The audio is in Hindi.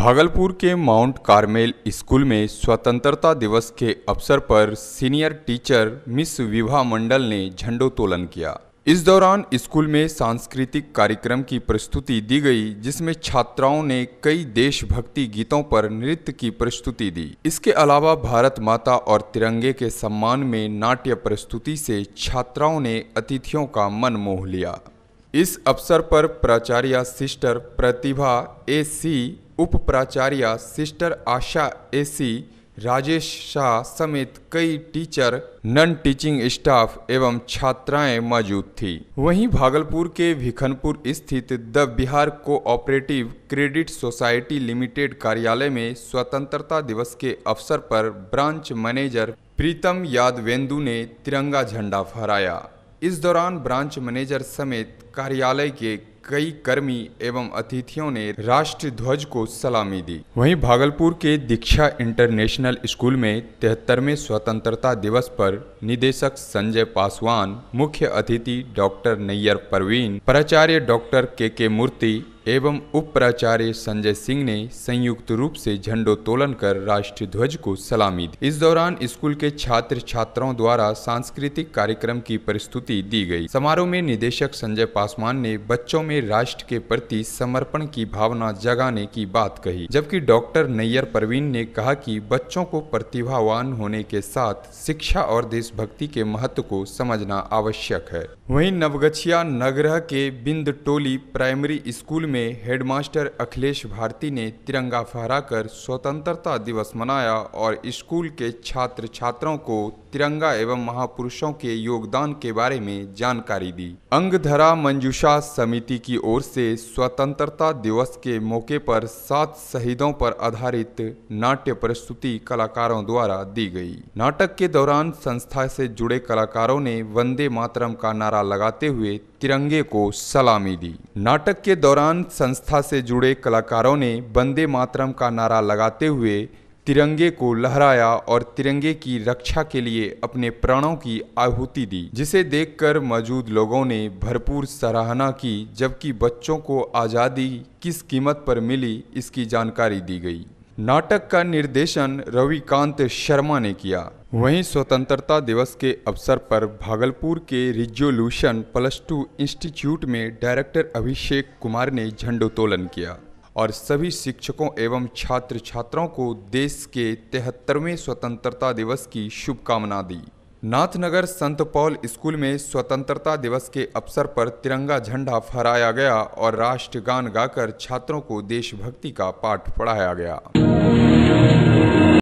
भागलपुर के माउंट कार्मेल स्कूल में स्वतंत्रता दिवस के अवसर पर senior teacher miss Vibha Mandal ने झंडोत्तोलन किया इस दौरान स्कूल में सांस्कृतिक कार्यक्रम की प्रस्तुति दी गई जिसमें छात्राओं ने कई देशभक्ति गीतों पर नृत्य की प्रस्तुति दी इसके अलावा भारत माता और तिरंगे के सम्मान में नाट्य प्रस्तुति से छात्राओं ने अतिथियों का मन मोह लिया इस अवसर पर प्राचार्य सिस्टर प्रतिभा ए सी उप प्राचार्य सिस्टर आशा एसी राजेश शाह समेत कई टीचर नन टीचिंग स्टाफ एवं छात्राएं मौजूद थी वहीं भागलपुर के भिखनपुर स्थित the Bihar cooperative credit society limited कार्यालय में स्वतंत्रता दिवस के अवसर पर ब्रांच मैनेजर प्रीतम यादवेंदु ने तिरंगा झंडा फहराया इस दौरान ब्रांच मैनेजर समेत कार्यालय के कई कर्मी एवं अतिथियों ने राष्ट्र ध्वज को सलामी दी वहीं भागलपुर के दीक्षा इंटरनेशनल स्कूल में तिहत्तरवें स्वतंत्रता दिवस पर निदेशक संजय पासवान मुख्य अतिथि डॉक्टर नैयर परवीन प्राचार्य डॉक्टर के के मूर्ति एवं उपप्राचार्य संजय सिंह ने संयुक्त रूप से झंडोत्तोलन कर राष्ट्रीय ध्वज को सलामी दी इस दौरान स्कूल के छात्र छात्राओं द्वारा सांस्कृतिक कार्यक्रम की प्रस्तुति दी गई समारोह में निदेशक संजय पासवान ने बच्चों में राष्ट्र के प्रति समर्पण की भावना जगाने की बात कही जबकि डॉक्टर नैयर परवीन ने कहा की बच्चों को प्रतिभावान होने के साथ शिक्षा और देशभक्ति के महत्व को समझना आवश्यक है वही नवगछिया नगर के बिंद टोली प्राइमरी स्कूल में में हेडमास्टर अखिलेश भारती ने तिरंगा फहराकर स्वतंत्रता दिवस मनाया और स्कूल के छात्र छात्राओं को तिरंगा एवं महापुरुषों के योगदान के बारे में जानकारी दी अंगधरा मंजूषा समिति की ओर से स्वतंत्रता दिवस के मौके पर सात शहीदों पर आधारित नाट्य प्रस्तुति कलाकारों द्वारा दी गई नाटक के दौरान संस्था से जुड़े कलाकारों ने वंदे मातरम का नारा लगाते हुए तिरंगे को सलामी दी नाटक के दौरान संस्था से जुड़े कलाकारों ने वंदे मातरम का नारा लगाते हुए तिरंगे को लहराया और तिरंगे की रक्षा के लिए अपने प्राणों की आहुति दी जिसे देखकर मौजूद लोगों ने भरपूर सराहना की जबकि बच्चों को आज़ादी किस कीमत पर मिली इसकी जानकारी दी गई नाटक का निर्देशन रविकांत शर्मा ने किया वहीं स्वतंत्रता दिवस के अवसर पर भागलपुर के रिजोल्यूशन प्लस टू इंस्टीट्यूट में डायरेक्टर अभिषेक कुमार ने झंडोत्तोलन किया और सभी शिक्षकों एवं छात्र छात्राओं को देश के तिहत्तरवें स्वतंत्रता दिवस की शुभकामना दी नाथनगर संत पॉल स्कूल में स्वतंत्रता दिवस के अवसर पर तिरंगा झंडा फहराया गया और राष्ट्रगान गाकर छात्रों को देशभक्ति का पाठ पढ़ाया गया